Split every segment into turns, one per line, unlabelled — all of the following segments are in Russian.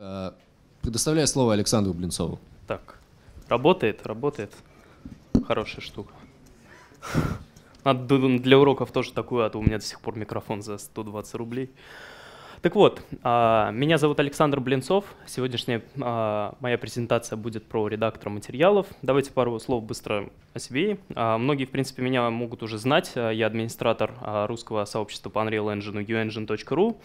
Э, предоставляю слово Александру Блинцову.
Так, работает, работает. Хорошая штука. Надо для уроков тоже такую, а то у меня до сих пор микрофон за 120 рублей. Так вот, а, меня зовут Александр Блинцов. Сегодняшняя а, моя презентация будет про редактора материалов. Давайте пару слов быстро о себе. А, многие, в принципе, меня могут уже знать. Я администратор русского сообщества по Unreal Engine uengine.ru.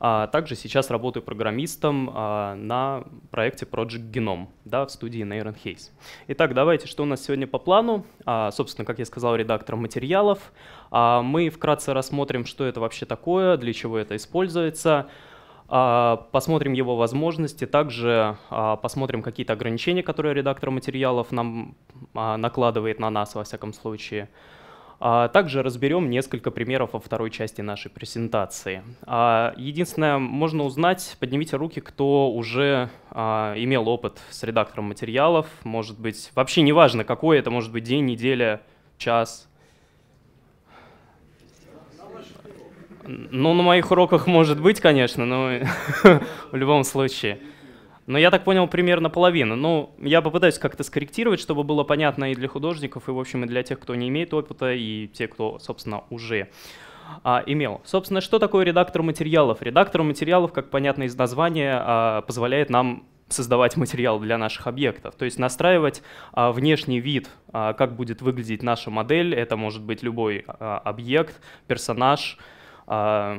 А также сейчас работаю программистом а, на проекте Project Genome да, в студии Нейрон Хейс. Итак, давайте, что у нас сегодня по плану. А, собственно, как я сказал, редактор материалов. А, мы вкратце рассмотрим, что это вообще такое, для чего это используется. А, посмотрим его возможности, также а, посмотрим какие-то ограничения, которые редактор материалов нам а, накладывает на нас, во всяком случае. А также разберем несколько примеров во второй части нашей презентации. А, единственное, можно узнать, поднимите руки, кто уже а, имел опыт с редактором материалов. Может быть, вообще неважно, какой это может быть день, неделя, час. Ну, на моих уроках может быть, конечно, но в любом случае. Но я так понял, примерно половина. Ну, я попытаюсь как-то скорректировать, чтобы было понятно и для художников, и, в общем, и для тех, кто не имеет опыта, и те, кто, собственно, уже а, имел. Собственно, что такое редактор материалов? Редактор материалов, как понятно из названия, а, позволяет нам создавать материал для наших объектов, то есть настраивать а, внешний вид, а, как будет выглядеть наша модель, это может быть любой а, объект, персонаж, а,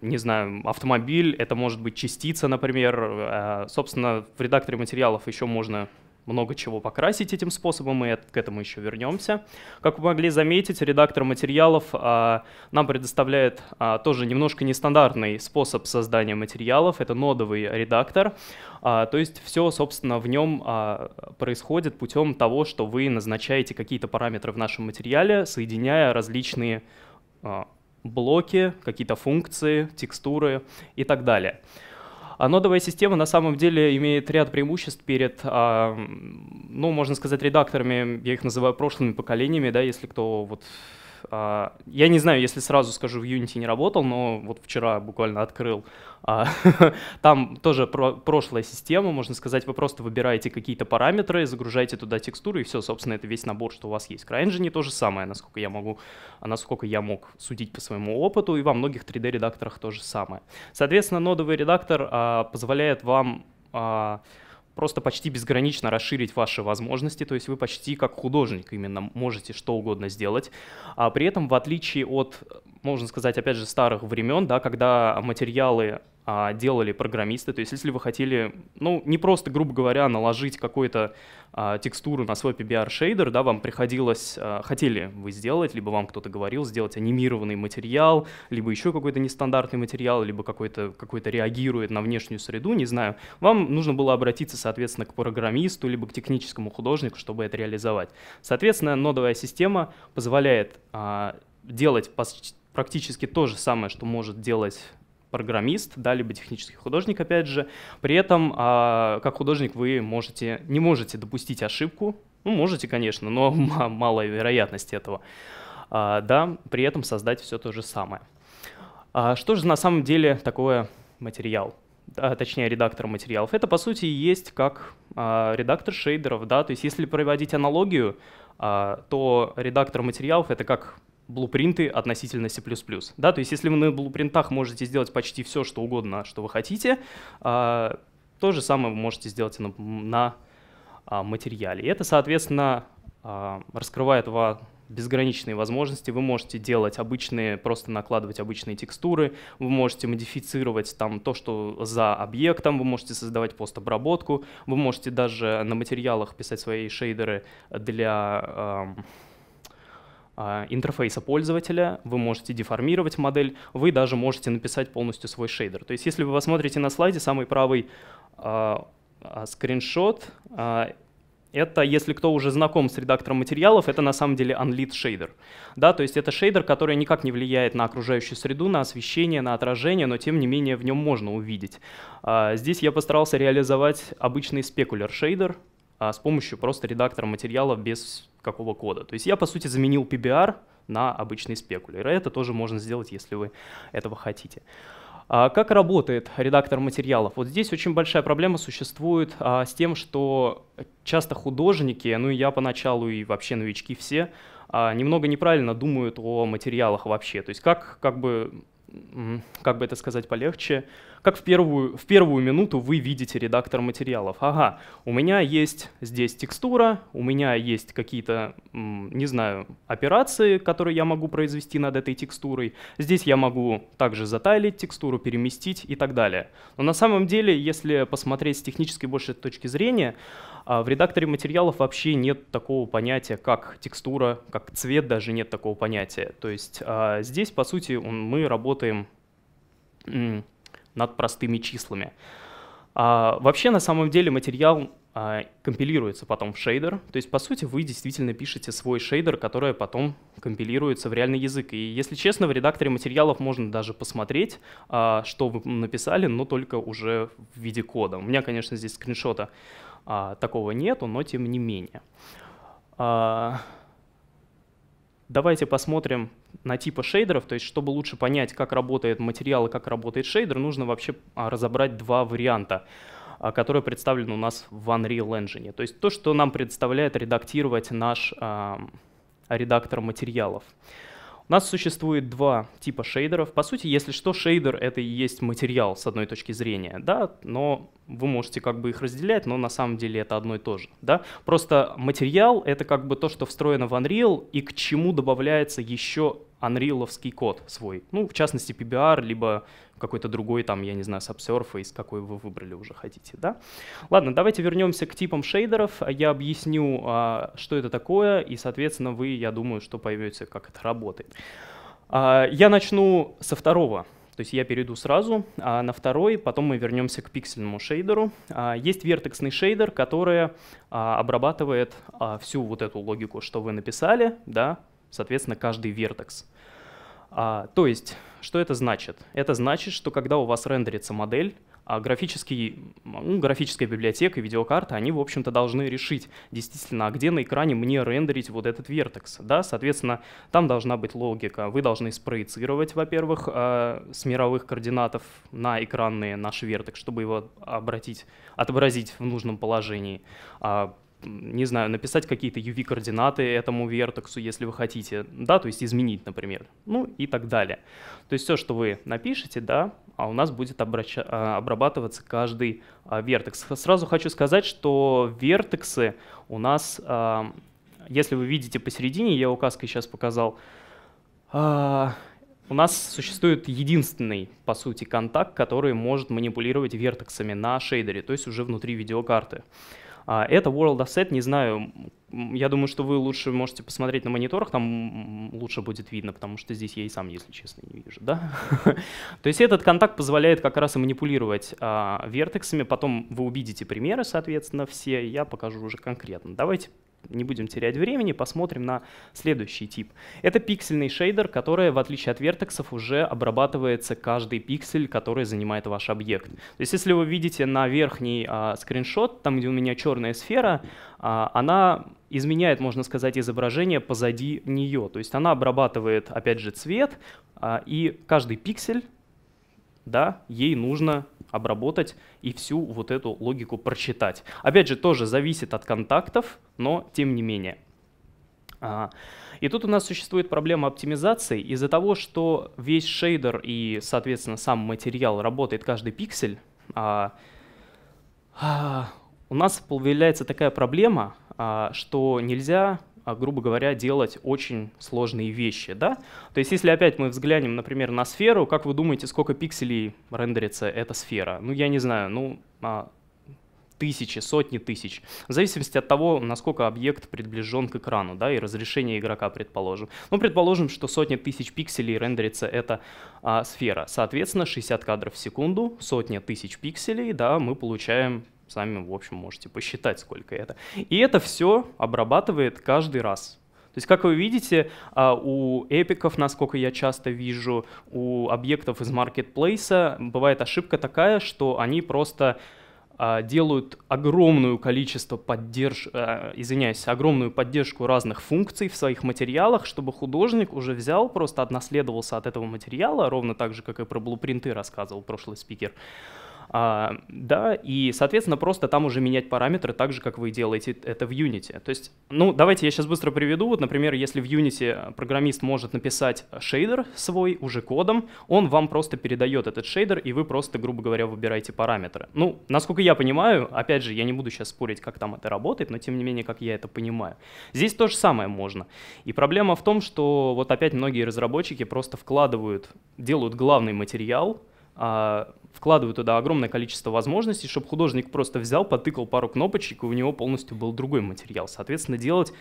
не знаю, автомобиль, это может быть частица, например. А, собственно, в редакторе материалов еще можно много чего покрасить этим способом, мы к этому еще вернемся. Как вы могли заметить, редактор материалов а, нам предоставляет а, тоже немножко нестандартный способ создания материалов. Это нодовый редактор. А, то есть все, собственно, в нем а, происходит путем того, что вы назначаете какие-то параметры в нашем материале, соединяя различные а, блоки, какие-то функции, текстуры и так далее. А нодовая система на самом деле имеет ряд преимуществ перед, а, ну, можно сказать, редакторами, я их называю прошлыми поколениями, да, если кто вот а, я не знаю, если сразу скажу, в Unity не работал, но вот вчера буквально открыл. А, там тоже прошлая система, можно сказать, вы просто выбираете какие-то параметры, загружаете туда текстуру и все, собственно, это весь набор, что у вас есть. CryEngine то же самое, насколько я могу, а насколько я мог судить по своему опыту, и во многих 3D-редакторах то же самое. Соответственно, нодовый редактор позволяет вам просто почти безгранично расширить ваши возможности, то есть вы почти как художник именно можете что угодно сделать. А при этом, в отличие от, можно сказать, опять же, старых времен, да, когда материалы а, делали программисты. То есть если вы хотели, ну, не просто, грубо говоря, наложить какую-то а, текстуру на свой PBR-шейдер, да, вам приходилось, а, хотели вы сделать, либо вам кто-то говорил сделать анимированный материал, либо еще какой-то нестандартный материал, либо какой-то какой реагирует на внешнюю среду, не знаю. Вам нужно было обратиться, соответственно, к программисту, либо к техническому художнику, чтобы это реализовать. Соответственно, нодовая система позволяет а, делать практически то же самое, что может делать программист, да, либо технический художник, опять же. При этом, а, как художник, вы можете, не можете допустить ошибку. Ну, можете, конечно, но малая вероятность этого. А, да, при этом создать все то же самое. А, что же на самом деле такое материал? А, точнее, редактор материалов. Это, по сути, есть как а, редактор шейдеров, да, то есть если проводить аналогию, а, то редактор материалов — это как блупринты относительно C++. Да, то есть если вы на блупринтах можете сделать почти все, что угодно, что вы хотите, а, то же самое вы можете сделать на, на а, материале. И это, соответственно, а, раскрывает вам безграничные возможности. Вы можете делать обычные, просто накладывать обычные текстуры, вы можете модифицировать там то, что за объектом, вы можете создавать постобработку, вы можете даже на материалах писать свои шейдеры для эм, а, интерфейса пользователя, вы можете деформировать модель, вы даже можете написать полностью свой шейдер. То есть если вы посмотрите на слайде, самый правый а, а, скриншот это, если кто уже знаком с редактором материалов, это на самом деле Unlit шейдер. Да, то есть это шейдер, который никак не влияет на окружающую среду, на освещение, на отражение, но тем не менее в нем можно увидеть. здесь я постарался реализовать обычный спекуляр шейдер с помощью просто редактора материалов без какого кода. То есть я, по сути, заменил PBR на обычный спекулер. Это тоже можно сделать, если вы этого хотите. А как работает редактор материалов? Вот здесь очень большая проблема существует а, с тем, что часто художники, ну и я поначалу, и вообще новички все, а, немного неправильно думают о материалах вообще. То есть как, как бы как бы это сказать полегче, как в первую, в первую минуту вы видите редактор материалов. Ага, у меня есть здесь текстура, у меня есть какие-то, не знаю, операции, которые я могу произвести над этой текстурой. Здесь я могу также затайлить текстуру, переместить и так далее. Но на самом деле, если посмотреть с технической больше точки зрения, а в редакторе материалов вообще нет такого понятия, как текстура, как цвет, даже нет такого понятия. То есть а, здесь, по сути, он, мы работаем над простыми числами. А, вообще, на самом деле, материал а, компилируется потом в шейдер. То есть, по сути, вы действительно пишете свой шейдер, который потом компилируется в реальный язык. И, если честно, в редакторе материалов можно даже посмотреть, а, что вы написали, но только уже в виде кода. У меня, конечно, здесь скриншота а, такого нету, но тем не менее. А, давайте посмотрим на типы шейдеров. То есть, чтобы лучше понять, как работает материал и как работает шейдер, нужно вообще а, разобрать два варианта а, которые представлены у нас в Unreal Engine. То есть то, что нам предоставляет редактировать наш э, редактор материалов. У нас существует два типа шейдеров. По сути, если что, шейдер — это и есть материал с одной точки зрения, да, но вы можете как бы их разделять, но на самом деле это одно и то же, да. Просто материал — это как бы то, что встроено в Unreal и к чему добавляется еще анриловский код свой. Ну, в частности, PBR, либо какой-то другой, там, я не знаю, subsurface, какой вы выбрали уже хотите, да? Ладно, давайте вернемся к типам шейдеров. Я объясню, а, что это такое, и, соответственно, вы, я думаю, что поймете, как это работает. А, я начну со второго. То есть я перейду сразу а на второй, потом мы вернемся к пиксельному шейдеру. А, есть вертексный шейдер, который а, обрабатывает а, всю вот эту логику, что вы написали, да, соответственно, каждый вертекс. А, то есть, что это значит? Это значит, что когда у вас рендерится модель, а графический, ну, графическая библиотека и видеокарта, они, в общем-то, должны решить, действительно, а где на экране мне рендерить вот этот вертекс. Да? Соответственно, там должна быть логика. Вы должны спроецировать, во-первых, э, с мировых координатов на экранные наш вертекс, чтобы его обратить, отобразить в нужном положении. А не знаю, написать какие-то UV-координаты этому вертексу, если вы хотите, да, то есть изменить, например, ну и так далее. То есть все, что вы напишете, да, а у нас будет обращ... А, обрабатываться каждый а, вертекс. Сразу хочу сказать, что вертексы у нас, а, если вы видите посередине, я указкой сейчас показал, а, у нас существует единственный, по сути, контакт, который может манипулировать вертексами на шейдере, то есть уже внутри видеокарты. А, это World Asset, не знаю, я думаю, что вы лучше можете посмотреть на мониторах, там лучше будет видно, потому что здесь я и сам, если честно, не вижу, да? То есть этот контакт позволяет как раз и манипулировать а, вертексами, потом вы увидите примеры, соответственно, все, я покажу уже конкретно. Давайте не будем терять времени, посмотрим на следующий тип. Это пиксельный шейдер, который, в отличие от вертексов, уже обрабатывается каждый пиксель, который занимает ваш объект. То есть если вы видите на верхний а, скриншот, там, где у меня черная сфера, а, она изменяет, можно сказать, изображение позади нее. То есть она обрабатывает, опять же, цвет, а, и каждый пиксель да, ей нужно обработать и всю вот эту логику прочитать. Опять же, тоже зависит от контактов, но тем не менее. А, и тут у нас существует проблема оптимизации. Из-за того, что весь шейдер и, соответственно, сам материал работает каждый пиксель, а, а, у нас появляется такая проблема, что нельзя а, грубо говоря, делать очень сложные вещи. Да? То есть если опять мы взглянем, например, на сферу, как вы думаете, сколько пикселей рендерится эта сфера? Ну, я не знаю, ну, а, тысячи, сотни тысяч, в зависимости от того, насколько объект приближен к экрану, да, и разрешение игрока, предположим. Ну, предположим, что сотни тысяч пикселей рендерится эта а, сфера. Соответственно, 60 кадров в секунду, сотня тысяч пикселей, да, мы получаем Сами, в общем, можете посчитать, сколько это. И это все обрабатывает каждый раз. То есть, как вы видите, а, у эпиков, насколько я часто вижу, у объектов из маркетплейса бывает ошибка такая, что они просто а, делают огромную количество поддерж... А, извиняюсь, огромную поддержку разных функций в своих материалах, чтобы художник уже взял, просто отнаследовался от этого материала, ровно так же, как и про блупринты рассказывал прошлый спикер, а, да, и, соответственно, просто там уже менять параметры так же, как вы делаете это в Unity. То есть, ну, давайте я сейчас быстро приведу. Вот, например, если в Unity э, программист может написать шейдер свой уже кодом, он вам просто передает этот шейдер, и вы просто, грубо говоря, выбираете параметры. Ну, насколько я понимаю, опять же, я не буду сейчас спорить, как там это работает, но тем не менее, как я это понимаю. Здесь то же самое можно. И проблема в том, что вот опять многие разработчики просто вкладывают, делают главный материал, а, вкладываю туда огромное количество возможностей, чтобы художник просто взял, потыкал пару кнопочек, и у него полностью был другой материал. Соответственно, делать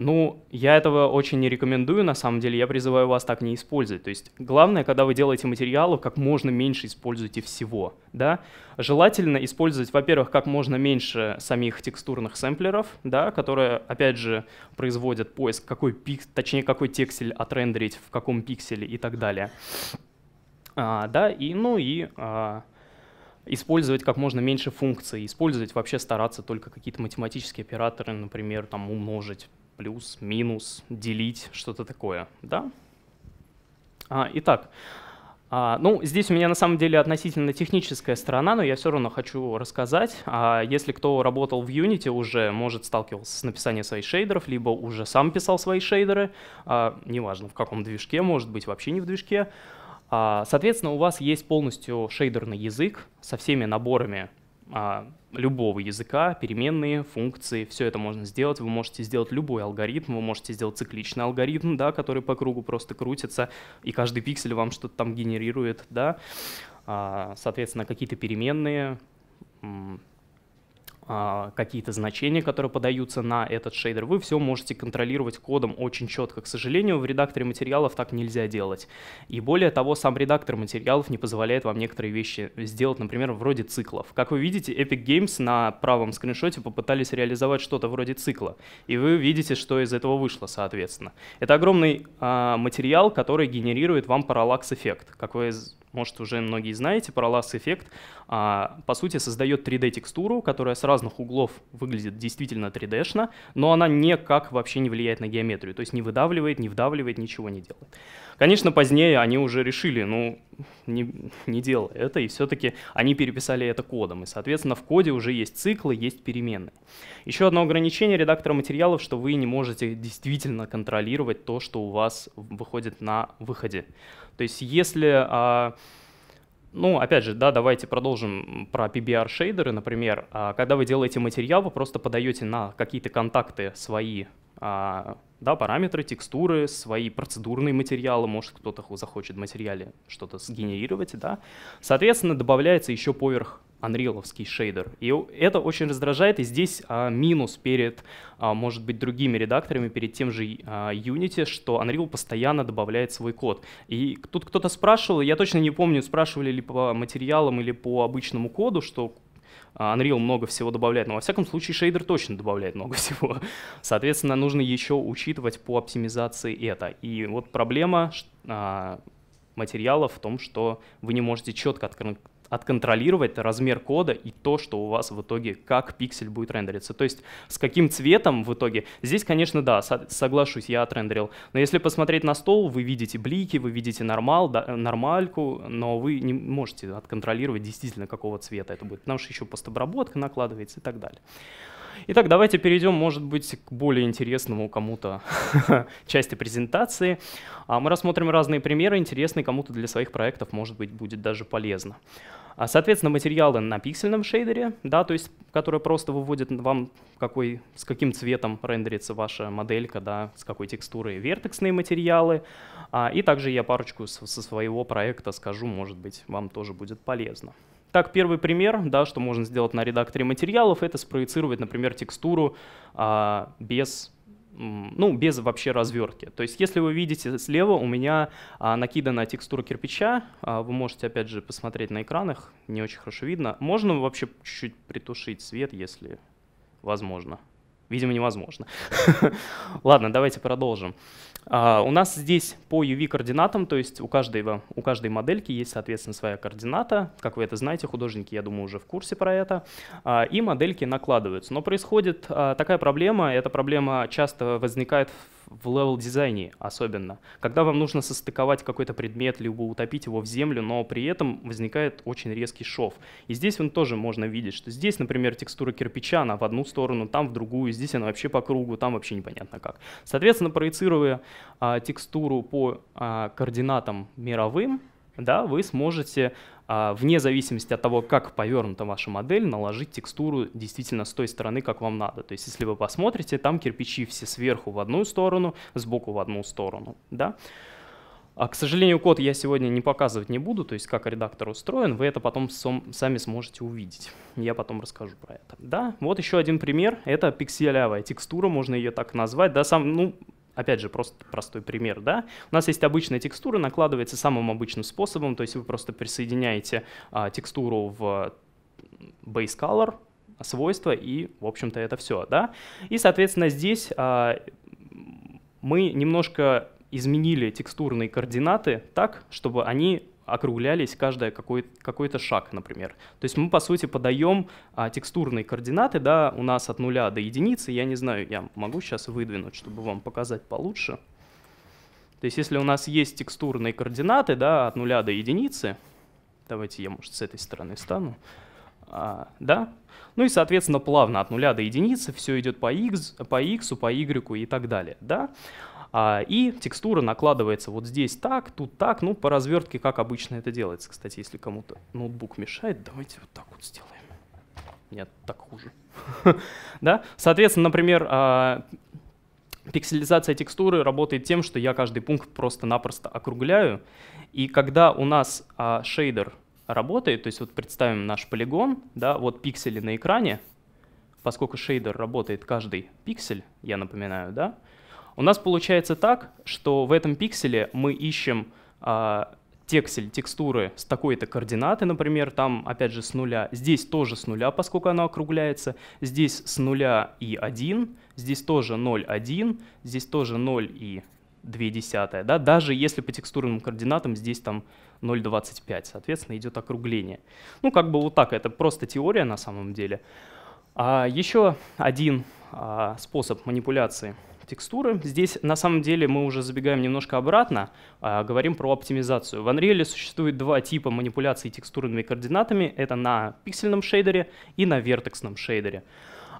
ну, я этого очень не рекомендую, на самом деле, я призываю вас так не использовать. То есть главное, когда вы делаете материалы, как можно меньше используйте всего, да. Желательно использовать, во-первых, как можно меньше самих текстурных сэмплеров, да, которые, опять же, производят поиск, какой пик, точнее, какой текстель отрендерить, в каком пикселе и так далее. А, да, и, ну и а, использовать как можно меньше функций, использовать вообще стараться только какие-то математические операторы, например, там умножить, плюс, минус, делить, что-то такое, да? А, итак, а, ну, здесь у меня на самом деле относительно техническая сторона, но я все равно хочу рассказать. А, если кто работал в Unity уже, может, сталкивался с написанием своих шейдеров, либо уже сам писал свои шейдеры, а, неважно в каком движке, может быть вообще не в движке. А, соответственно, у вас есть полностью шейдерный язык со всеми наборами а, любого языка, переменные, функции, все это можно сделать. Вы можете сделать любой алгоритм, вы можете сделать цикличный алгоритм, да, который по кругу просто крутится, и каждый пиксель вам что-то там генерирует, да. А, соответственно, какие-то переменные, а, какие-то значения, которые подаются на этот шейдер, вы все можете контролировать кодом очень четко. К сожалению, в редакторе материалов так нельзя делать. И более того, сам редактор материалов не позволяет вам некоторые вещи сделать, например, вроде циклов. Как вы видите, Epic Games на правом скриншоте попытались реализовать что-то вроде цикла, и вы видите, что из этого вышло, соответственно. Это огромный э, материал, который генерирует вам параллакс-эффект. Как вы может, уже многие знаете, про Last Effect, а, по сути, создает 3D-текстуру, которая с разных углов выглядит действительно 3D-шно, но она никак вообще не влияет на геометрию, то есть не выдавливает, не вдавливает, ничего не делает. Конечно, позднее они уже решили, ну, не, не делай это, и все-таки они переписали это кодом, и, соответственно, в коде уже есть циклы, есть переменные. Еще одно ограничение редактора материалов, что вы не можете действительно контролировать то, что у вас выходит на выходе. То есть если а, ну, опять же, да, давайте продолжим про PBR-шейдеры, например. А, когда вы делаете материал, вы просто подаете на какие-то контакты свои а, да, параметры, текстуры, свои процедурные материалы, может кто-то захочет в материале что-то сгенерировать, да. Соответственно, добавляется еще поверх анриловский шейдер. И это очень раздражает, и здесь а, минус перед, а, может быть, другими редакторами, перед тем же а, Unity, что Unreal постоянно добавляет свой код. И тут кто-то спрашивал, я точно не помню, спрашивали ли по материалам или по обычному коду, что а, Unreal много всего добавляет, но во всяком случае шейдер точно добавляет много всего. Соответственно, нужно еще учитывать по оптимизации это. И вот проблема а, материала в том, что вы не можете четко открыть отконтролировать размер кода и то, что у вас в итоге, как пиксель будет рендериться. То есть с каким цветом в итоге. Здесь, конечно, да, соглашусь, я отрендерил. Но если посмотреть на стол, вы видите блики, вы видите нормал, да, нормальку, но вы не можете отконтролировать действительно, какого цвета это будет, потому что еще постобработка накладывается и так далее. Итак, давайте перейдем, может быть, к более интересному кому-то части презентации. А, мы рассмотрим разные примеры, интересные кому-то для своих проектов, может быть, будет даже полезно. А, соответственно, материалы на пиксельном шейдере, да, то есть, которые просто выводят вам, какой, с каким цветом рендерится ваша моделька, да, с какой текстурой вертексные материалы. А, и также я парочку со своего проекта скажу, может быть, вам тоже будет полезно. Так, первый пример, да, что можно сделать на редакторе материалов, это спроецировать, например, текстуру а, без ну, без вообще развертки. То есть, если вы видите слева, у меня а, накидана текстура кирпича. А, вы можете, опять же, посмотреть на экранах. Не очень хорошо видно. Можно вообще чуть-чуть притушить свет, если возможно. Видимо, невозможно. Ладно, давайте продолжим. А, у нас здесь по UV-координатам, то есть у, каждого, у каждой модельки есть, соответственно, своя координата. Как вы это знаете, художники, я думаю, уже в курсе про это. Uh, и модельки накладываются. Но происходит uh, такая проблема, эта проблема часто возникает в в левел-дизайне особенно, когда вам нужно состыковать какой-то предмет, либо утопить его в землю, но при этом возникает очень резкий шов. И здесь он тоже можно видеть, что здесь, например, текстура кирпича, она в одну сторону, там в другую, здесь она вообще по кругу, там вообще непонятно как. Соответственно, проецируя а, текстуру по а, координатам мировым, да, вы сможете а, вне зависимости от того, как повернута ваша модель, наложить текстуру действительно с той стороны, как вам надо. То есть, если вы посмотрите, там кирпичи все сверху в одну сторону, сбоку в одну сторону. Да? А, к сожалению, код я сегодня не показывать не буду, то есть как редактор устроен, вы это потом сом, сами сможете увидеть. Я потом расскажу про это. Да, вот еще один пример. Это пикселявая текстура, можно ее так назвать. Да, сам, ну, опять же, просто простой пример, да, у нас есть обычная текстура, накладывается самым обычным способом, то есть вы просто присоединяете а, текстуру в base color, свойства, и, в общем-то, это все, да. И, соответственно, здесь а, мы немножко изменили текстурные координаты так, чтобы они округлялись каждый какой-то какой шаг, например. То есть мы, по сути, подаем а, текстурные координаты, да, у нас от нуля до единицы, я не знаю, я могу сейчас выдвинуть, чтобы вам показать получше. То есть если у нас есть текстурные координаты, да, от нуля до единицы, давайте я, может, с этой стороны стану, а, да, ну и, соответственно, плавно от нуля до единицы все идет по x, по x, по y и так далее, да. А, и текстура накладывается вот здесь так, тут так, ну по развертке, как обычно это делается. Кстати, если кому-то ноутбук мешает, давайте вот так вот сделаем. Нет, так хуже. да? Соответственно, например, а, пикселизация текстуры работает тем, что я каждый пункт просто-напросто округляю. И когда у нас а, шейдер работает, то есть вот представим наш полигон, да, вот пиксели на экране, поскольку шейдер работает каждый пиксель, я напоминаю, да, у нас получается так, что в этом пикселе мы ищем а, тексель, текстуры с такой-то координаты, например, там опять же с нуля, здесь тоже с нуля, поскольку она округляется, здесь с нуля и 1, здесь тоже 0, 1, здесь тоже 0 и 2 десятая, да, даже если по текстурным координатам здесь там 0,25, соответственно, идет округление. Ну, как бы вот так, это просто теория на самом деле. А еще один а, способ манипуляции — текстуры. Здесь на самом деле мы уже забегаем немножко обратно, а, говорим про оптимизацию. В Unreal существует два типа манипуляций текстурными координатами. Это на пиксельном шейдере и на вертексном шейдере.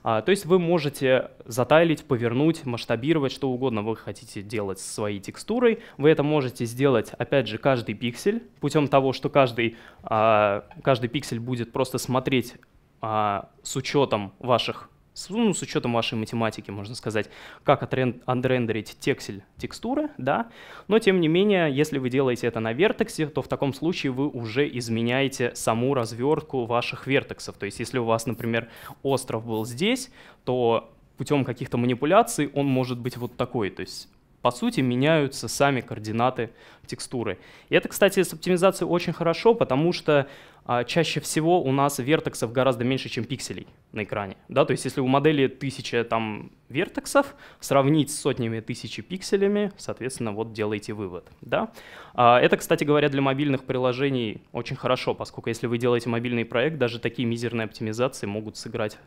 А, то есть вы можете затайлить, повернуть, масштабировать, что угодно вы хотите делать со своей текстурой. Вы это можете сделать, опять же, каждый пиксель, путем того, что каждый, а, каждый пиксель будет просто смотреть а, с учетом ваших с, ну, с учетом вашей математики, можно сказать, как отрендерить тексель текстуры, да, но тем не менее, если вы делаете это на вертексе, то в таком случае вы уже изменяете саму развертку ваших вертексов, то есть если у вас, например, остров был здесь, то путем каких-то манипуляций он может быть вот такой, то есть по сути, меняются сами координаты текстуры. И это, кстати, с оптимизацией очень хорошо, потому что а, чаще всего у нас вертексов гораздо меньше, чем пикселей на экране. Да? То есть если у модели тысяча там, вертексов, сравнить с сотнями тысячи пикселями, соответственно, вот делайте вывод. Да? А, это, кстати говоря, для мобильных приложений очень хорошо, поскольку если вы делаете мобильный проект, даже такие мизерные оптимизации могут сыграть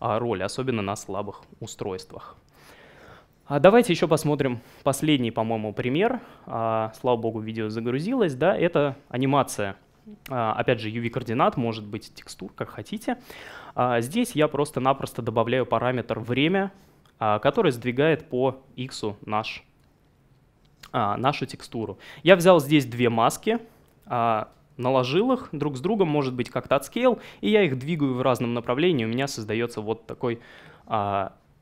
а, роль, особенно на слабых устройствах. А давайте еще посмотрим последний, по-моему, пример. А, слава богу, видео загрузилось. Да, это анимация. А, опять же, UV-координат, может быть текстур, как хотите. Здесь я просто-напросто добавляю параметр время, который сдвигает по X наш, нашу текстуру. Я взял здесь две маски, наложил их друг с другом, может быть, как-то отскейл, и я их двигаю в разном направлении, у меня создается вот такой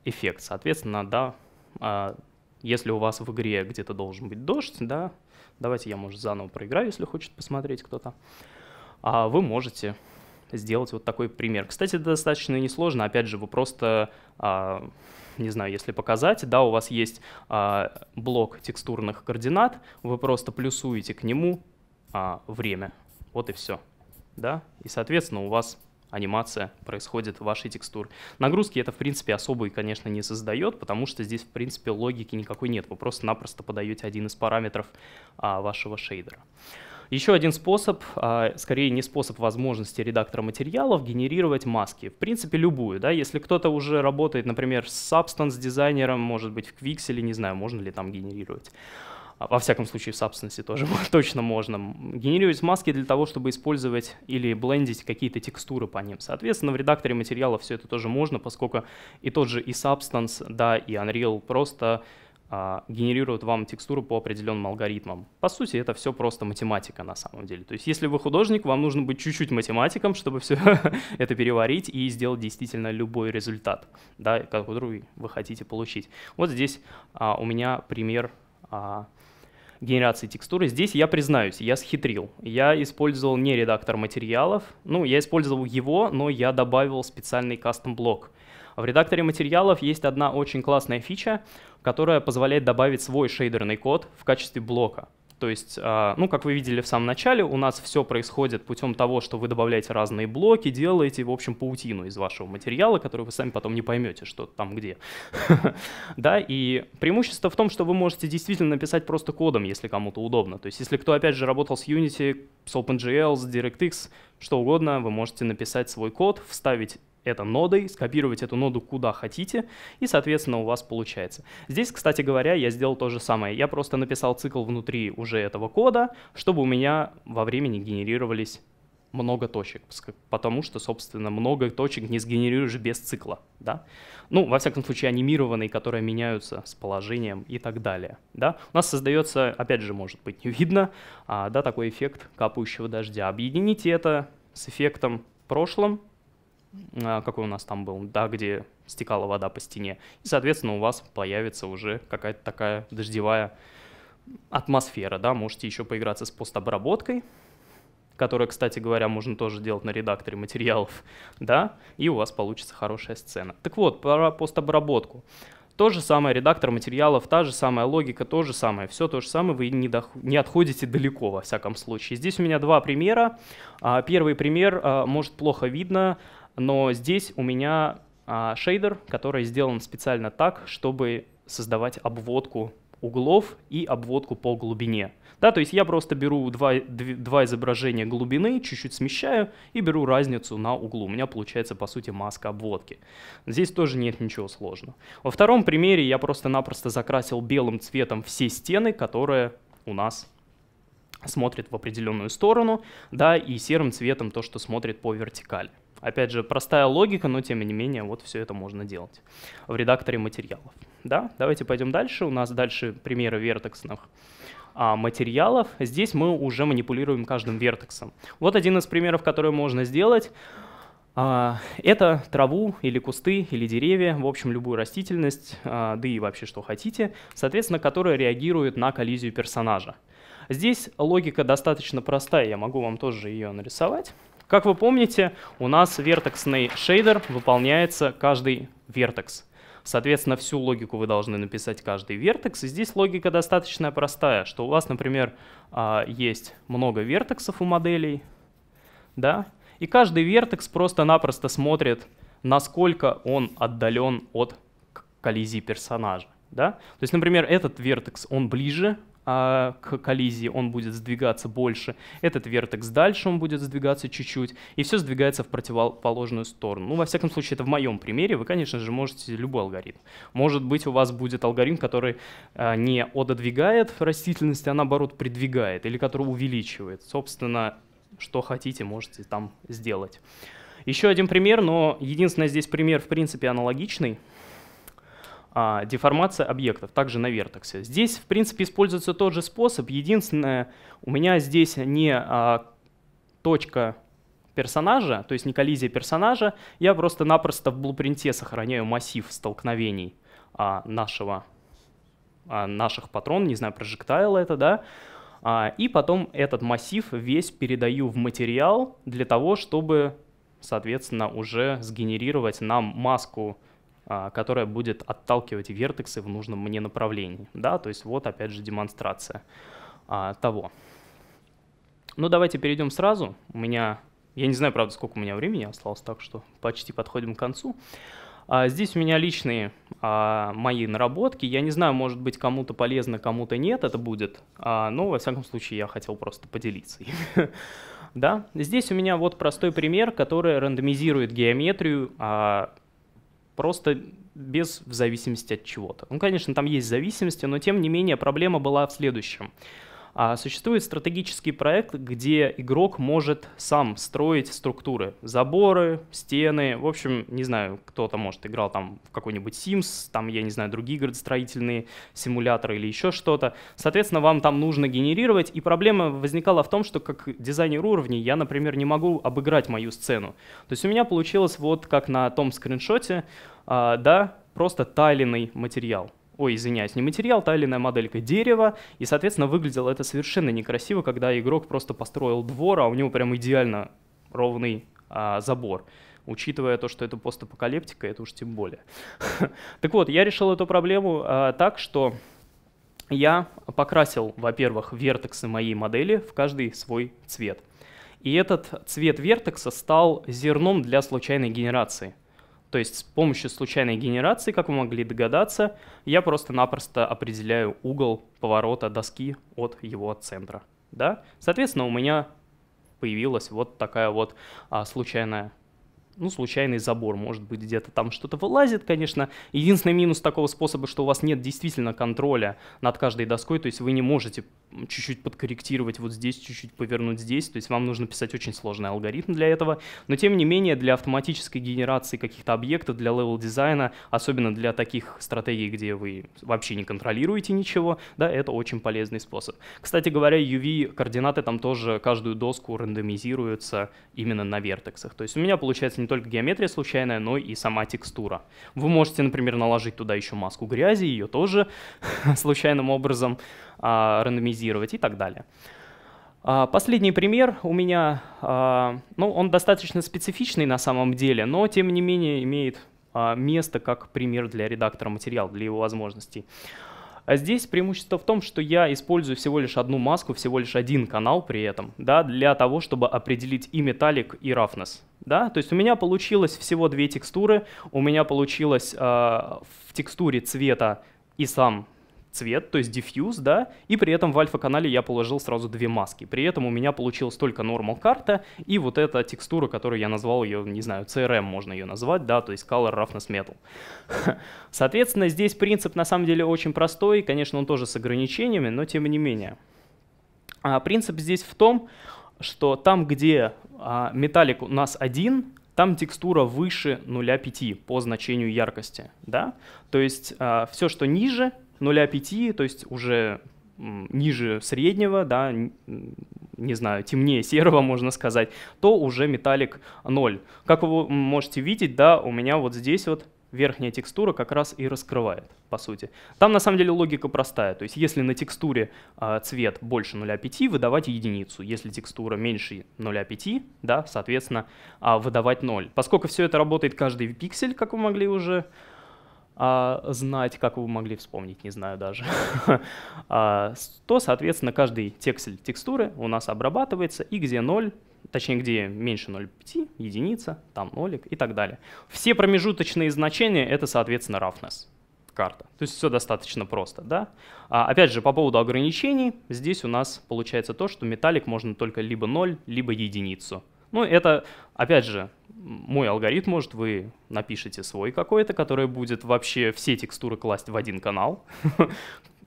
эффект. Соответственно, да, а если у вас в игре где-то должен быть дождь, да, давайте я, может, заново проиграю, если хочет посмотреть кто-то, а вы можете сделать вот такой пример. Кстати, это достаточно несложно. Опять же, вы просто, а, не знаю, если показать, да, у вас есть а, блок текстурных координат, вы просто плюсуете к нему а, время. Вот и все. Да? И, соответственно, у вас анимация происходит вашей текстур. Нагрузки это, в принципе, особой, конечно, не создает, потому что здесь, в принципе, логики никакой нет. Вы просто-напросто подаете один из параметров а, вашего шейдера. Еще один способ, а, скорее не способ а возможности редактора материалов, генерировать маски. В принципе, любую. Да? Если кто-то уже работает, например, с Substance дизайнером, может быть, в Quixel, не знаю, можно ли там генерировать. А во всяком случае в Substance тоже точно можно, генерировать маски для того, чтобы использовать или блендить какие-то текстуры по ним. Соответственно, в редакторе материала все это тоже можно, поскольку и тот же и Substance, да, и Unreal просто а, генерируют вам текстуру по определенным алгоритмам. По сути, это все просто математика на самом деле. То есть, если вы художник, вам нужно быть чуть-чуть математиком, чтобы все это переварить и сделать действительно любой результат, да, который вы хотите получить. Вот здесь а, у меня пример а, генерации текстуры. Здесь я признаюсь, я схитрил. Я использовал не редактор материалов, ну, я использовал его, но я добавил специальный кастом-блок. В редакторе материалов есть одна очень классная фича, которая позволяет добавить свой шейдерный код в качестве блока. То есть, а, ну, как вы видели в самом начале, у нас все происходит путем того, что вы добавляете разные блоки, делаете, в общем, паутину из вашего материала, который вы сами потом не поймете, что там где. Да, и преимущество в том, что вы можете действительно написать просто кодом, если кому-то удобно. То есть, если кто, опять же, работал с Unity, с OpenGL, с DirectX, что угодно, вы можете написать свой код, вставить это нодой, скопировать эту ноду куда хотите, и, соответственно, у вас получается. Здесь, кстати говоря, я сделал то же самое. Я просто написал цикл внутри уже этого кода, чтобы у меня во времени генерировались много точек, потому что, собственно, много точек не сгенерируешь без цикла, да? Ну, во всяком случае, анимированные, которые меняются с положением и так далее, да? У нас создается, опять же, может быть, не видно, а, да, такой эффект капающего дождя. Объедините это с эффектом прошлым, а, какой у нас там был, да, где стекала вода по стене. И, соответственно, у вас появится уже какая-то такая дождевая атмосфера, да, можете еще поиграться с постобработкой, которая, кстати говоря, можно тоже делать на редакторе материалов, да, и у вас получится хорошая сцена. Так вот, про постобработку. То же самое, редактор материалов, та же самая логика, то же самое, все то же самое, вы не, до, не отходите далеко, во всяком случае. Здесь у меня два примера. А, первый пример, а, может, плохо видно, но здесь у меня а, шейдер, который сделан специально так, чтобы создавать обводку углов и обводку по глубине. Да, то есть я просто беру два, два изображения глубины, чуть-чуть смещаю и беру разницу на углу. У меня получается, по сути, маска обводки. Здесь тоже нет ничего сложного. Во втором примере я просто-напросто закрасил белым цветом все стены, которые у нас смотрят в определенную сторону, да, и серым цветом то, что смотрит по вертикали. Опять же, простая логика, но тем не менее, вот все это можно делать в редакторе материалов. Да? Давайте пойдем дальше. У нас дальше примеры вертексных а, материалов. Здесь мы уже манипулируем каждым вертексом. Вот один из примеров, который можно сделать. А, это траву или кусты или деревья, в общем, любую растительность, а, да и вообще что хотите, соответственно, которая реагирует на коллизию персонажа. Здесь логика достаточно простая, я могу вам тоже ее нарисовать. Как вы помните, у нас вертексный шейдер выполняется каждый вертекс. Соответственно, всю логику вы должны написать каждый вертекс. И здесь логика достаточно простая, что у вас, например, а, есть много вертексов у моделей, да, и каждый вертекс просто-напросто смотрит, насколько он отдален от коллизии персонажа. Да? То есть, например, этот вертекс, он ближе, а, к коллизии, он будет сдвигаться больше, этот вертекс дальше он будет сдвигаться чуть-чуть, и все сдвигается в противоположную сторону. Ну, во всяком случае, это в моем примере, вы, конечно же, можете любой алгоритм. Может быть, у вас будет алгоритм, который а, не отодвигает растительность, а наоборот придвигает, или который увеличивает. Собственно, что хотите, можете там сделать. Еще один пример, но единственный здесь пример, в принципе, аналогичный – а, деформация объектов, также на вертексе. Здесь, в принципе, используется тот же способ. Единственное, у меня здесь не а, точка персонажа, то есть не коллизия персонажа, я просто-напросто в блупринте сохраняю массив столкновений а, нашего, а, наших патрон, не знаю, прожектайла это, да, а, и потом этот массив весь передаю в материал для того, чтобы, соответственно, уже сгенерировать нам маску а, которая будет отталкивать вертексы в нужном мне направлении. Да, то есть вот опять же демонстрация а, того. Ну давайте перейдем сразу. У меня, я не знаю, правда, сколько у меня времени осталось, так что почти подходим к концу. А, здесь у меня личные а, мои наработки. Я не знаю, может быть, кому-то полезно, кому-то нет это будет, а, но, во всяком случае, я хотел просто поделиться да? Здесь у меня вот простой пример, который рандомизирует геометрию а, просто без в зависимости от чего-то. Ну, конечно, там есть зависимости, но тем не менее проблема была в следующем. А существует стратегический проект, где игрок может сам строить структуры. Заборы, стены, в общем, не знаю, кто-то, может, играл там в какой-нибудь Sims, там, я не знаю, другие градостроительные симуляторы или еще что-то. Соответственно, вам там нужно генерировать, и проблема возникала в том, что как дизайнер уровней я, например, не могу обыграть мою сцену. То есть у меня получилось вот как на том скриншоте, а, да, просто тайленный материал ой, извиняюсь, не материал, та или иная моделька дерева, и, соответственно, выглядело это совершенно некрасиво, когда игрок просто построил двор, а у него прям идеально ровный а, забор. Учитывая то, что это постапокалиптика, это уж тем более. Так вот, я решил эту проблему а, так, что я покрасил, во-первых, вертексы моей модели в каждый свой цвет. И этот цвет вертекса стал зерном для случайной генерации – то есть с помощью случайной генерации, как вы могли догадаться, я просто-напросто определяю угол поворота доски от его центра. Да? Соответственно, у меня появилась вот такая вот а, случайная ну, случайный забор, может быть, где-то там что-то вылазит, конечно. Единственный минус такого способа, что у вас нет действительно контроля над каждой доской, то есть вы не можете чуть-чуть подкорректировать вот здесь, чуть-чуть повернуть здесь, то есть вам нужно писать очень сложный алгоритм для этого, но тем не менее для автоматической генерации каких-то объектов, для левел-дизайна, особенно для таких стратегий, где вы вообще не контролируете ничего, да, это очень полезный способ. Кстати говоря, UV-координаты там тоже каждую доску рандомизируются именно на вертексах, то есть у меня получается не только геометрия случайная, но и сама текстура. Вы можете, например, наложить туда еще маску грязи, ее тоже случайным образом а, рандомизировать и так далее. А, последний пример у меня, а, ну, он достаточно специфичный на самом деле, но тем не менее имеет а, место как пример для редактора материала, для его возможностей. А здесь преимущество в том, что я использую всего лишь одну маску, всего лишь один канал при этом, да, для того, чтобы определить и металлик, и roughness. Да? То есть у меня получилось всего две текстуры. У меня получилось э, в текстуре цвета и сам цвет, то есть diffuse, да, и при этом в альфа-канале я положил сразу две маски. При этом у меня получилась только normal карта и вот эта текстура, которую я назвал ее, не знаю, CRM можно ее назвать, да, то есть Color Roughness Metal. Соответственно, здесь принцип на самом деле очень простой, конечно, он тоже с ограничениями, но тем не менее. А принцип здесь в том, что там, где а, металлик у нас один, там текстура выше 0,5 по значению яркости. Да? То есть а, все, что ниже 0,5, то есть уже ниже среднего, да, не знаю, темнее серого, можно сказать, то уже металлик 0. Как вы можете видеть, да, у меня вот здесь вот верхняя текстура как раз и раскрывает, по сути. Там на самом деле логика простая. То есть если на текстуре э, цвет больше 0,5, выдавать единицу. Если текстура меньше 0,5, да, соответственно, э, выдавать 0. Поскольку все это работает каждый пиксель, как вы могли уже э, знать, как вы могли вспомнить, не знаю даже, то, соответственно, каждый текстель текстуры у нас обрабатывается, и где 0, точнее, где меньше 0,5, единица, там нолик и так далее. Все промежуточные значения — это, соответственно, roughness карта. То есть все достаточно просто, да? А, опять же, по поводу ограничений, здесь у нас получается то, что металлик можно только либо 0, либо единицу. Ну, это, опять же, мой алгоритм, может, вы напишите свой какой-то, который будет вообще все текстуры класть в один канал,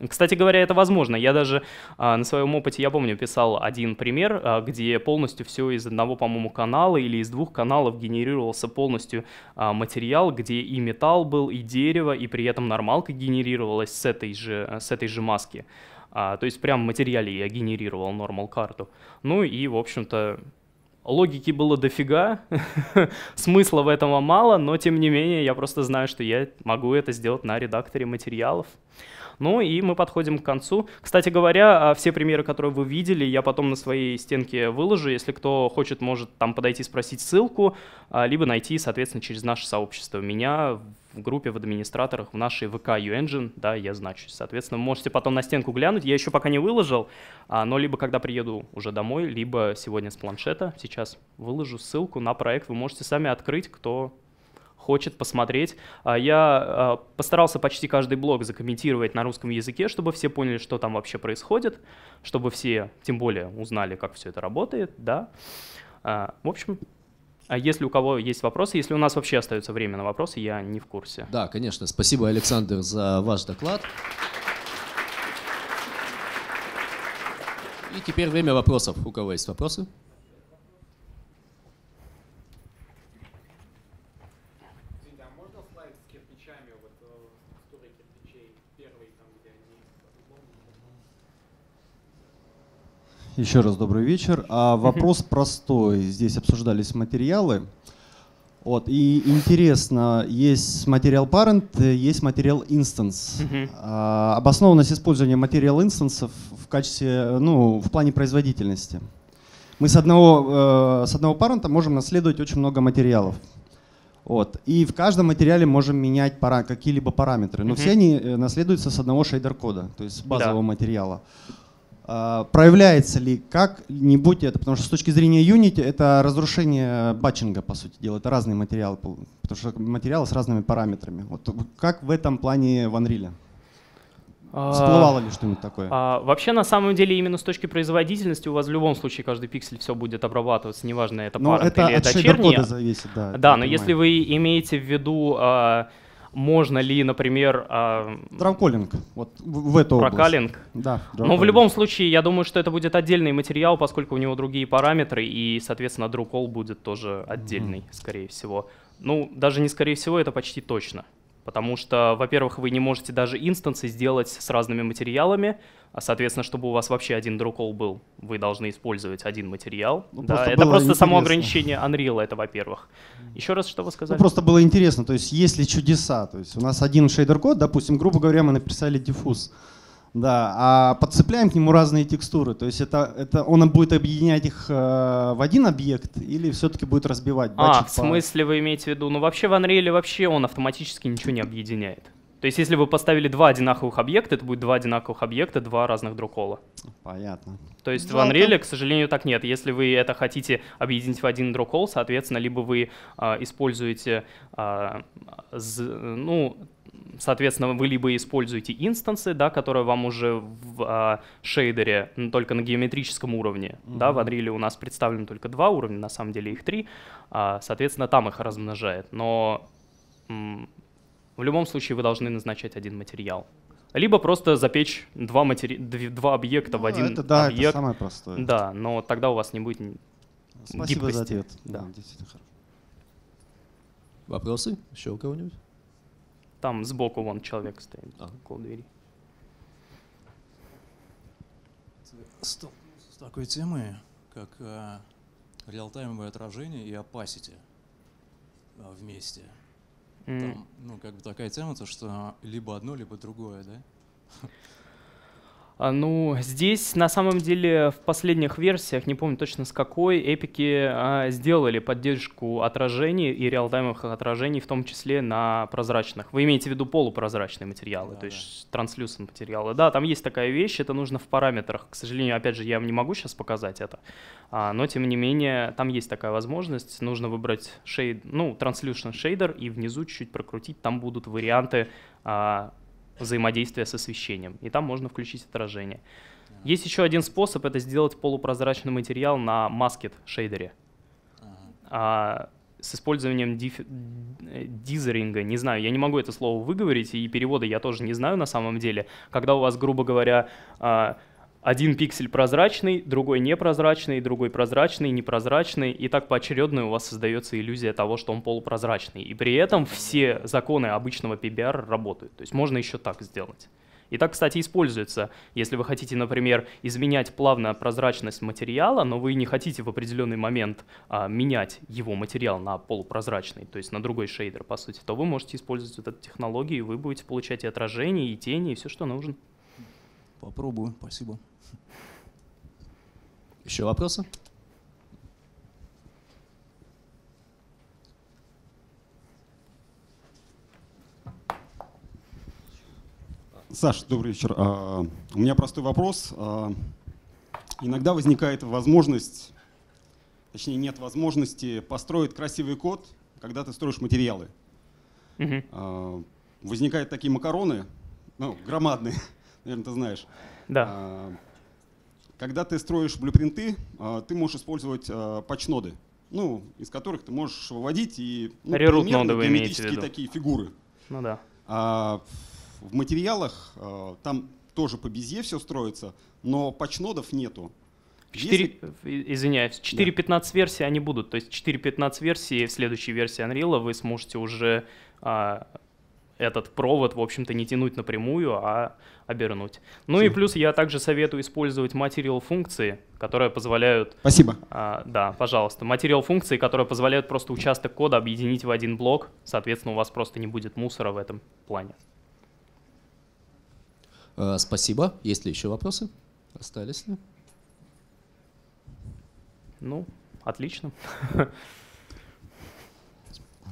Кстати говоря, это возможно. Я даже э, на своем опыте, я помню, писал один пример, э, где полностью все из одного, по-моему, канала или из двух каналов генерировался полностью э, материал, где и металл был, и дерево, и при этом нормалка генерировалась с этой же, с этой же маски. А, то есть прям в материале я генерировал нормал карту. Ну и, в общем-то, логики было дофига, смысла в этом мало, но тем не менее я просто знаю, что я могу это сделать на редакторе материалов. Ну и мы подходим к концу. Кстати говоря, а, все примеры, которые вы видели, я потом на своей стенке выложу. Если кто хочет, может там подойти спросить ссылку, а, либо найти, соответственно, через наше сообщество. Меня в группе, в администраторах, в нашей ВК U-Engine, да, я значусь. Соответственно, можете потом на стенку глянуть. Я еще пока не выложил, а, но либо когда приеду уже домой, либо сегодня с планшета. Сейчас выложу ссылку на проект. Вы можете сами открыть, кто хочет посмотреть. А, я а, постарался почти каждый блог закомментировать на русском языке, чтобы все поняли, что там вообще происходит, чтобы все, тем более, узнали, как все это работает, да. А, в общем, если у кого есть вопросы, если у нас вообще остается время на вопросы, я не в курсе. Да, конечно. Спасибо, Александр, за ваш доклад. И теперь время вопросов. У кого есть вопросы?
Еще раз добрый вечер. А вопрос простой. Здесь обсуждались материалы. Вот, и интересно, есть материал parent, есть материал instance. Uh-huh. А, обоснованность использования материал инстансов в качестве, ну, в плане производительности. Мы с одного, э, с одного parent можем наследовать очень много материалов. Вот. И в каждом материале можем менять пара, какие-либо параметры. Но uh-huh. все они э, наследуются с одного шейдер-кода, то есть базового да. материала. А, проявляется ли как-нибудь это, потому что с точки зрения Unity это разрушение батчинга, по сути дела, это разные материалы, потому что материалы с разными параметрами. Вот как в этом плане в Unreal? А, Всплывало ли что-нибудь такое?
А, вообще, на самом деле, именно с точки производительности у вас в любом случае каждый пиксель все будет обрабатываться, неважно, это но ну, или это черни. да. Да, но понимаю. если вы имеете в виду а, можно ли, например... Э, вот в, эту область. Прокалинг? Да. Но ну, в любом случае, я думаю, что это будет отдельный материал, поскольку у него другие параметры, и, соответственно, друкол будет тоже отдельный, mm-hmm. скорее всего. Ну, даже не скорее всего, это почти точно. Потому что, во-первых, вы не можете даже инстансы сделать с разными материалами, а, соответственно, чтобы у вас вообще один Drupal был, вы должны использовать один материал. Ну, да, просто это просто интересно. само ограничение Unreal, это во-первых. Еще раз, что вы сказали? Ну, просто было
интересно, то есть есть ли чудеса, то есть у нас один шейдер-код, допустим, грубо говоря, мы написали диффуз, да, а подцепляем к нему разные текстуры. То есть это, это он будет объединять их э, в один объект или все-таки будет разбивать? А, в смысле
вы имеете в виду? Ну вообще в Unreal вообще он автоматически ничего не объединяет. То есть если вы поставили два одинаковых объекта, это будет два одинаковых объекта, два разных друкола. Понятно. То есть Жалко. в Unreal, к сожалению, так нет. Если вы это хотите объединить в один друкол, соответственно, либо вы э, используете э, з, ну, соответственно, вы либо используете инстансы, да, которые вам уже в а, шейдере, но только на геометрическом уровне, mm-hmm. да, в Unreal у нас представлены только два уровня, на самом деле их три, а, соответственно, там их размножает, но м, в любом случае вы должны назначать один материал. Либо просто запечь два, матери... два объекта ну, в один это, да, объект. Это самое простое. Да, но тогда у вас не будет Спасибо гибкости. за ответ. Да. Вопросы еще у кого-нибудь? Там сбоку вон человек стоит, ага. около двери. Столкнулся с такой темой, как э, реалтаймовое отражение и opacity э, вместе. Mm. Там, ну, как бы такая тема, то, что либо одно, либо другое, да? А, ну, здесь на самом деле в последних версиях, не помню точно с какой, эпики а, сделали поддержку отражений и реалтаймовых отражений, в том числе на прозрачных. Вы имеете в виду полупрозрачные материалы, да, то есть да. транслюсен материалы. Да, там есть такая вещь, это нужно в параметрах. К сожалению, опять же, я вам не могу сейчас показать это, а, но тем не менее, там есть такая возможность. Нужно выбрать шейд, ну, транслюшен шейдер и внизу чуть-чуть прокрутить, там будут варианты а, взаимодействия с освещением. И там можно включить отражение. Есть еще один способ, это сделать полупрозрачный материал на маскет шейдере. а, с использованием диф... дизеринга, не знаю, я не могу это слово выговорить, и перевода я тоже не знаю на самом деле. Когда у вас, грубо говоря, а, один пиксель прозрачный, другой непрозрачный, другой прозрачный, непрозрачный, и так поочередно у вас создается иллюзия того, что он полупрозрачный. И при этом все законы обычного PBR работают. То есть можно еще так сделать. И так, кстати, используется, если вы хотите, например, изменять плавно прозрачность материала, но вы не хотите в определенный момент а, менять его материал на полупрозрачный, то есть на другой шейдер, по сути, то вы можете использовать вот эту технологию, и вы будете получать и отражение, и тени, и все, что нужно. Попробую, спасибо. Еще вопросы?
Саша, добрый вечер. А, у меня простой вопрос. А, иногда возникает возможность, точнее нет возможности построить красивый код, когда ты строишь материалы. Угу. Возникают такие макароны, ну, громадные, наверное, ты знаешь. Да. Когда ты строишь блюпринты, а, ты можешь использовать а, патч-ноды, ну, из которых ты можешь выводить и ну, примерно геометрические такие фигуры. Ну да. А, в материалах а, там тоже по безе все строится, но патч-нодов нету. 4,
Если... Извиняюсь, 4.15 да. версии они будут. То есть 4.15 версии в следующей версии Unreal вы сможете уже этот провод, в общем-то, не тянуть напрямую, а обернуть. Ну и плюс я также советую использовать материал функции, которые позволяют... Спасибо. А, да, пожалуйста. Материал функции, которые позволяют просто участок кода объединить в один блок. Соответственно, у вас просто не будет мусора в этом плане. Э, спасибо. Есть ли еще вопросы? Остались ли? Ну, отлично.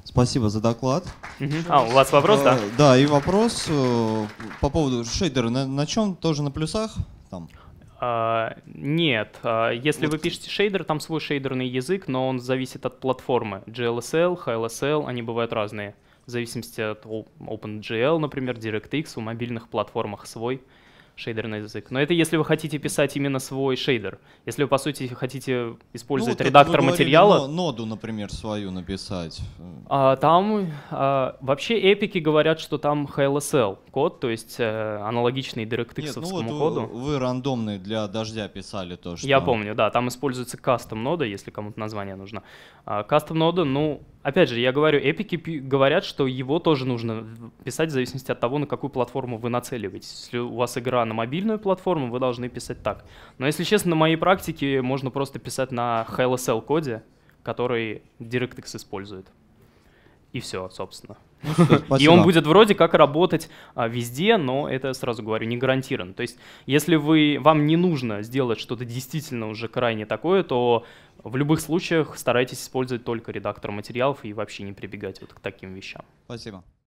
Спасибо за доклад.
Угу. А, у вас вопрос, да? Э, да, и
вопрос э, по поводу шейдера. На, на чем? Тоже на плюсах? Там.
Uh, нет, uh, если вот. вы пишете шейдер, там свой шейдерный язык, но он зависит от платформы. GLSL, HLSL, они бывают разные. В зависимости от OpenGL, например, DirectX, у мобильных платформах свой. Uh, шейдерный язык. Но это если вы хотите писать именно свой шейдер. Если вы, по сути, хотите использовать ну, редактор вы материала... Говорили,
но, ноду, например, свою написать.
А, там а, вообще эпики говорят, что там HLSL код, то есть а, аналогичный DirectX ну вот коду. Вы,
вы рандомный для дождя писали то,
что... Я помню, да, там используется кастом нода, если кому-то название нужно. А, кастом нода, ну, Опять же, я говорю, эпики говорят, что его тоже нужно писать в зависимости от того, на какую платформу вы нацеливаетесь. Если у вас игра на мобильную платформу, вы должны писать так. Но если честно, на моей практике можно просто писать на HLSL коде, который DirectX использует. И все, собственно. Ну И он будет вроде как работать а, везде, но это, сразу говорю, не гарантированно. То есть, если вы, вам не нужно сделать что-то действительно уже крайне такое, то в любых случаях старайтесь использовать только редактор материалов и вообще не прибегать вот к таким вещам.
Спасибо.